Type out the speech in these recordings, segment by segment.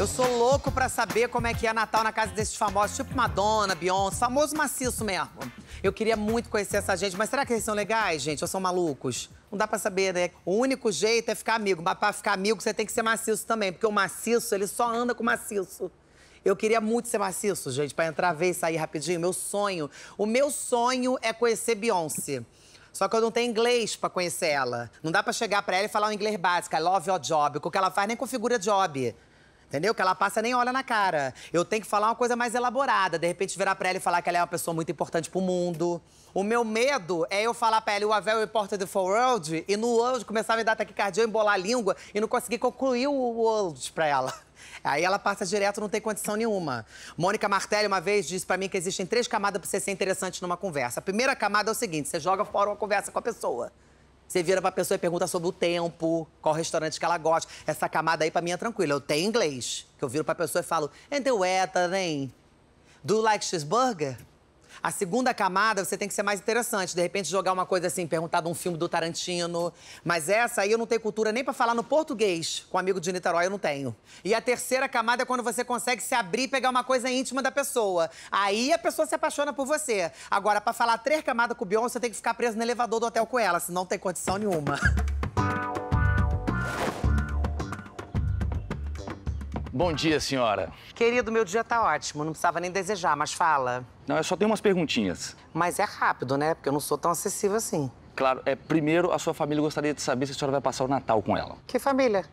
Eu sou louco pra saber como é que é Natal na casa desses famosos, tipo Madonna, Beyoncé, famoso maciço mesmo. Eu queria muito conhecer essa gente, mas será que eles são legais, gente? Ou são malucos? Não dá pra saber, né? O único jeito é ficar amigo, mas pra ficar amigo você tem que ser maciço também, porque o maciço, ele só anda com maciço. Eu queria muito ser maciço, gente, pra entrar, ver e sair rapidinho. Meu sonho, o meu sonho é conhecer Beyoncé. Só que eu não tenho inglês para conhecer ela. Não dá para chegar para ela e falar um inglês básico, I love your job, o que ela faz nem configura job. Entendeu? Que ela passa nem olha na cara. Eu tenho que falar uma coisa mais elaborada. De repente, virar pra ela e falar que ela é uma pessoa muito importante pro mundo. O meu medo é eu falar pra ela, o Avel Reported for World, e no World começar a me dar taquicardia, embolar a língua e não conseguir concluir o World pra ela. Aí ela passa direto, não tem condição nenhuma. Mônica Martelli uma vez disse para mim que existem três camadas para você ser interessante numa conversa. A primeira camada é o seguinte: você joga fora uma conversa com a pessoa. Você vira pra pessoa e pergunta sobre o tempo, qual restaurante que ela gosta. Essa camada aí pra mim é tranquila. Eu tenho inglês. Que eu viro pra pessoa e falo, and the weather, Do you like cheeseburger? A segunda camada você tem que ser mais interessante. De repente, jogar uma coisa assim, perguntar de um filme do Tarantino. Mas essa aí eu não tenho cultura nem para falar no português. Com um amigo de Niterói eu não tenho. E a terceira camada é quando você consegue se abrir e pegar uma coisa íntima da pessoa. Aí a pessoa se apaixona por você. Agora, para falar três camadas com o Beyoncé, você tem que ficar preso no elevador do hotel com ela, senão não tem condição nenhuma. Bom dia, senhora. Querido, meu dia tá ótimo. Não precisava nem desejar, mas fala. Não, eu só tenho umas perguntinhas. Mas é rápido, né? Porque eu não sou tão acessível assim. Claro, é primeiro a sua família gostaria de saber se a senhora vai passar o Natal com ela. Que família?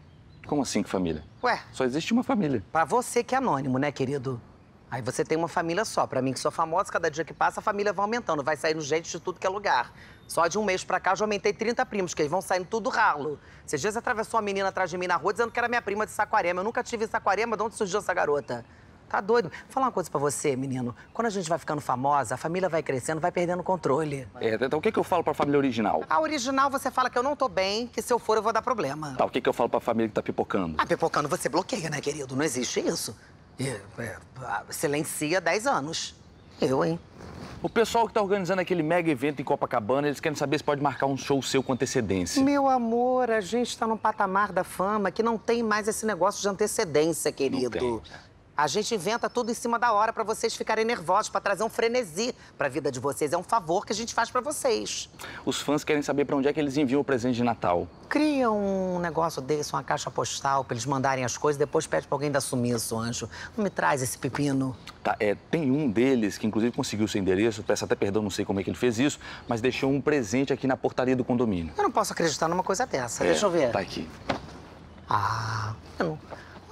Como assim que família? Ué. Só existe uma família. Pra você que é anônimo, né, querido? Aí você tem uma família só. Para mim, que sou famosa, cada dia que passa, a família vai aumentando. Vai saindo gente de tudo que é lugar. Só de um mês para cá, eu já aumentei 30 primos, que eles vão saindo tudo ralo. Esses dias atravessou uma menina atrás de mim na rua dizendo que era minha prima de Saquarema. Eu nunca tive Saquarema. De onde surgiu essa garota? Tá doido? Vou falar uma coisa para você, menino. Quando a gente vai ficando famosa, a família vai crescendo, vai perdendo controle. É, então, então o que, que eu falo pra família original? A original você fala que eu não tô bem, que se eu for eu vou dar problema. Tá, o que, que eu falo pra família que tá pipocando? Ah, pipocando você bloqueia, né, querido? Não existe isso. É, é, silencia 10 anos. Eu, hein? O pessoal que está organizando aquele mega evento em Copacabana, eles querem saber se pode marcar um show seu com antecedência. Meu amor, a gente está num patamar da fama que não tem mais esse negócio de antecedência, querido. É. A gente inventa tudo em cima da hora para vocês ficarem nervosos, para trazer um frenesi para a vida de vocês. É um favor que a gente faz para vocês. Os fãs querem saber para onde é que eles enviam o presente de Natal. Cria um negócio desse, uma caixa postal, para eles mandarem as coisas, depois pede para alguém dar sumiço, anjo. Não me traz esse pepino. Tá, é, tem um deles que inclusive conseguiu seu endereço, peço até perdão, não sei como é que ele fez isso, mas deixou um presente aqui na portaria do condomínio. Eu não posso acreditar numa coisa dessa. É, Deixa eu ver. Tá aqui. Ah, eu não...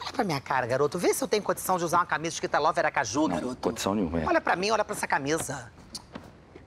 Olha pra minha cara, garoto. Vê se eu tenho condição de usar uma camisa escrita Love Aracaju, garoto. Condição nenhuma. É. Olha pra mim, olha pra essa camisa.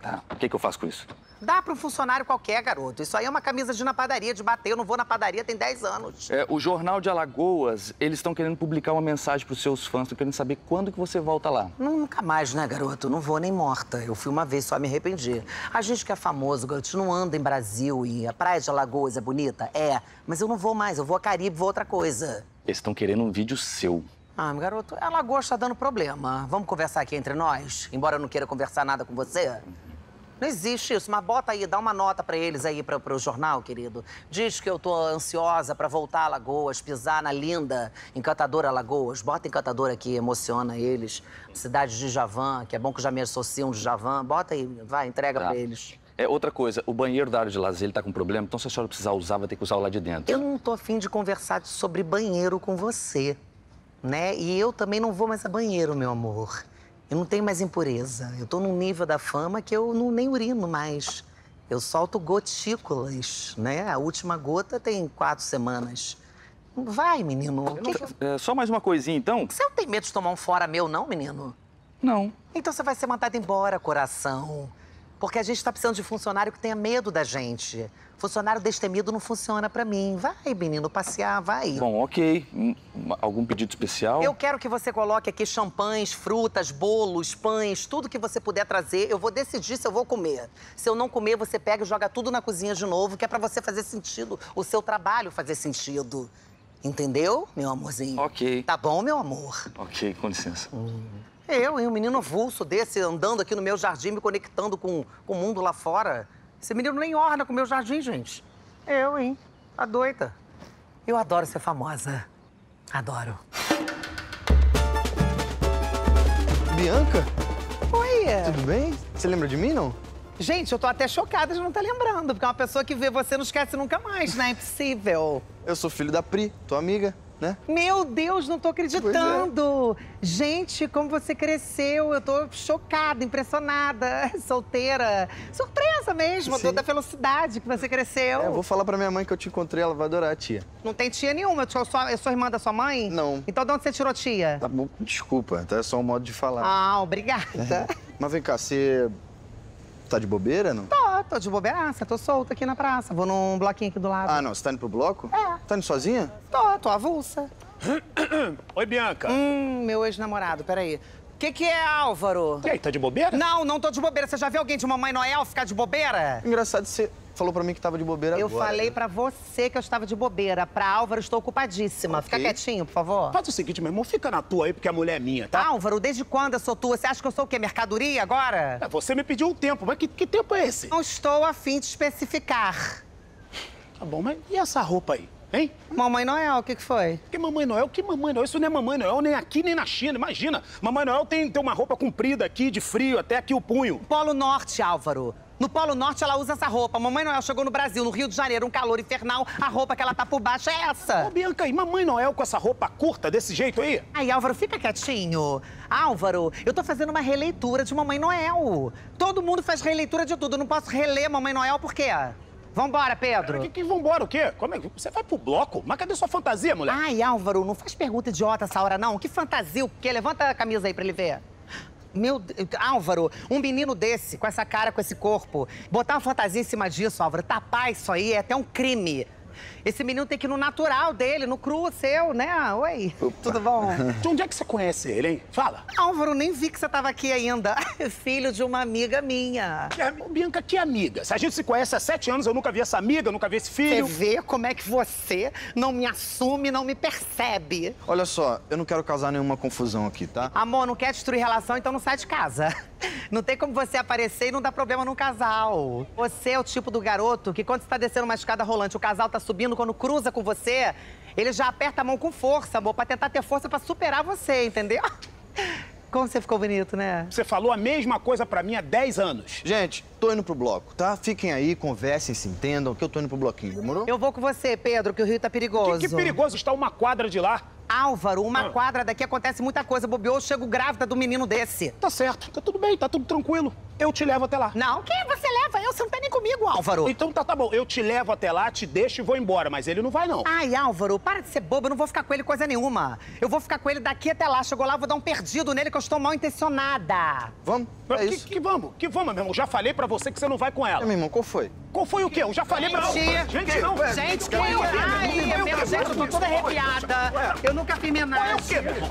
Tá. O que, que eu faço com isso? Dá para um funcionário qualquer, garoto. Isso aí é uma camisa de na padaria, de bater. Eu não vou na padaria tem 10 anos. É, o Jornal de Alagoas, eles estão querendo publicar uma mensagem pros seus fãs, estão querendo saber quando que você volta lá. nunca mais, né, garoto? Não vou nem morta. Eu fui uma vez, só me arrependi. A gente que é famoso, garoto, não anda em Brasil e a praia de Alagoas é bonita? É, mas eu não vou mais. Eu vou a Caribe, vou outra coisa. Eles estão querendo um vídeo seu. Ah, meu garoto, ela gosta tá dando problema. Vamos conversar aqui entre nós? Embora eu não queira conversar nada com você? Não existe isso, mas bota aí, dá uma nota para eles aí, para o jornal, querido. Diz que eu tô ansiosa para voltar a Lagoas, pisar na linda, encantadora Lagoas. Bota encantadora aqui, emociona eles. Cidade de Javan, que é bom que já me associam de Javan. Bota aí, vai, entrega tá. para eles. É, outra coisa, o banheiro da área de lazer, ele tá com problema, então se a senhora precisar usar, vai ter que usar o lá de dentro. Eu não tô afim de conversar sobre banheiro com você, né? E eu também não vou mais a banheiro, meu amor. Eu não tenho mais impureza. Eu tô num nível da fama que eu não, nem urino mais. Eu solto gotículas, né? A última gota tem quatro semanas. Vai, menino. Que que... É, só mais uma coisinha, então. Você não tem medo de tomar um fora meu, não, menino? Não. Então você vai ser mandado embora, coração. Porque a gente está precisando de funcionário que tenha medo da gente. Funcionário destemido não funciona para mim. Vai, menino, passear, vai. Bom, ok. Algum pedido especial? Eu quero que você coloque aqui champanhes, frutas, bolos, pães, tudo que você puder trazer. Eu vou decidir se eu vou comer. Se eu não comer, você pega e joga tudo na cozinha de novo, que é para você fazer sentido, o seu trabalho fazer sentido. Entendeu, meu amorzinho? Ok. Tá bom, meu amor? Ok, com licença. Hum. É eu, hein? Um menino avulso desse andando aqui no meu jardim, me conectando com, com o mundo lá fora. Esse menino nem orna com o meu jardim, gente. É eu, hein? Tá doida. Eu adoro ser famosa. Adoro. Bianca? Oi. Tudo bem? Você lembra de mim, não? Gente, eu tô até chocada de não estar tá lembrando, porque uma pessoa que vê você não esquece nunca mais, né? É impossível. Eu sou filho da Pri, tua amiga né? Meu Deus, não tô acreditando! É. Gente, como você cresceu, eu tô chocada, impressionada, solteira. Surpresa mesmo, Sim. toda a velocidade que você cresceu. É, eu vou falar pra minha mãe que eu te encontrei, ela vai adorar a tia. Não tem tia nenhuma, eu sou, eu sou irmã da sua mãe? Não. Então de onde você tirou tia? Tá bom, desculpa, tá? é só um modo de falar. Ah, obrigada. É. Mas vem cá, você tá de bobeira, não? Tô Tô, de bobeiraça, tô solta aqui na praça. Vou num bloquinho aqui do lado. Ah, não. Você tá indo pro bloco? É. Tá indo sozinha? Tô, tô avulsa. Oi, Bianca. Hum, meu ex-namorado, peraí. Que que é, Álvaro? E aí, tá de bobeira? Não, não tô de bobeira. Você já viu alguém de Mamãe Noel ficar de bobeira? Engraçado você falou pra mim que tava de bobeira eu agora. Eu falei pra você que eu estava de bobeira. Pra Álvaro, estou ocupadíssima. Okay. Fica quietinho, por favor. Faz o seguinte, meu irmão, fica na tua aí, porque a mulher é minha, tá? Álvaro, desde quando eu sou tua? Você acha que eu sou o quê? Mercadoria agora? É, você me pediu um tempo, mas que, que tempo é esse? Não estou afim de especificar. Tá bom, mas e essa roupa aí? Hein? Mamãe Noel, o que, que foi? Que Mamãe Noel? Que Mamãe Noel? Isso não é Mamãe Noel nem aqui nem na China, imagina. Mamãe Noel tem, tem uma roupa comprida aqui, de frio, até aqui o punho. Polo Norte, Álvaro. No Polo Norte ela usa essa roupa. Mamãe Noel chegou no Brasil, no Rio de Janeiro, um calor infernal. A roupa que ela tá por baixo é essa. Ô, Bianca, e Mamãe Noel com essa roupa curta desse jeito aí? Aí, Álvaro, fica quietinho. Álvaro, eu tô fazendo uma releitura de Mamãe Noel. Todo mundo faz releitura de tudo. Eu não posso reler Mamãe Noel por quê? Vambora, Pedro. Que, que vambora, o quê? Como é? Você vai pro bloco? Mas cadê sua fantasia, mulher? Ai, Álvaro, não faz pergunta idiota essa hora, não. Que fantasia o quê? Levanta a camisa aí pra ele ver. Meu Álvaro, um menino desse, com essa cara, com esse corpo, botar uma fantasia em cima disso, Álvaro, tapar tá isso aí é até um crime. Esse menino tem que ir no natural dele, no cru seu, né? Oi, Opa. tudo bom? De onde é que você conhece ele, hein? Fala. Álvaro, nem vi que você tava aqui ainda. Filho de uma amiga minha. Que, Bianca, que amiga? Se a gente se conhece há sete anos, eu nunca vi essa amiga, nunca vi esse filho. Quer ver como é que você não me assume, não me percebe. Olha só, eu não quero causar nenhuma confusão aqui, tá? Amor, não quer destruir relação, então não sai de casa. Não tem como você aparecer e não dar problema num casal. Você é o tipo do garoto que quando você tá descendo uma escada rolante, o casal tá subindo, quando cruza com você, ele já aperta a mão com força, amor, pra tentar ter força para superar você, entendeu? Como você ficou bonito, né? Você falou a mesma coisa para mim há 10 anos. Gente, tô indo pro bloco, tá? Fiquem aí, conversem, se entendam, que eu tô indo pro bloquinho, demorou? Eu vou com você, Pedro, que o Rio tá perigoso. Que, que perigoso? Está uma quadra de lá. Álvaro, uma ah. quadra daqui acontece muita coisa. Bobeou, chego grávida do menino desse. Tá certo, tá tudo bem, tá tudo tranquilo. Eu te levo até lá. Não, é você você não tem tá nem comigo, Álvaro. Então tá, tá bom, eu te levo até lá, te deixo e vou embora, mas ele não vai não. Ai, Álvaro, para de ser bobo, eu não vou ficar com ele coisa nenhuma. Eu vou ficar com ele daqui até lá, chegou lá, vou dar um perdido nele que eu estou mal intencionada. Vamos? É que, isso. que vamos, que vamos, meu irmão. Já falei pra você que você não vai com ela. É, meu irmão, qual foi? Qual foi o quê? Eu já falei pra... Gente, gente, não. Gente, que eu... É Ai, meu Deus, eu tô toda arrepiada. Eu nunca fiz homenagem.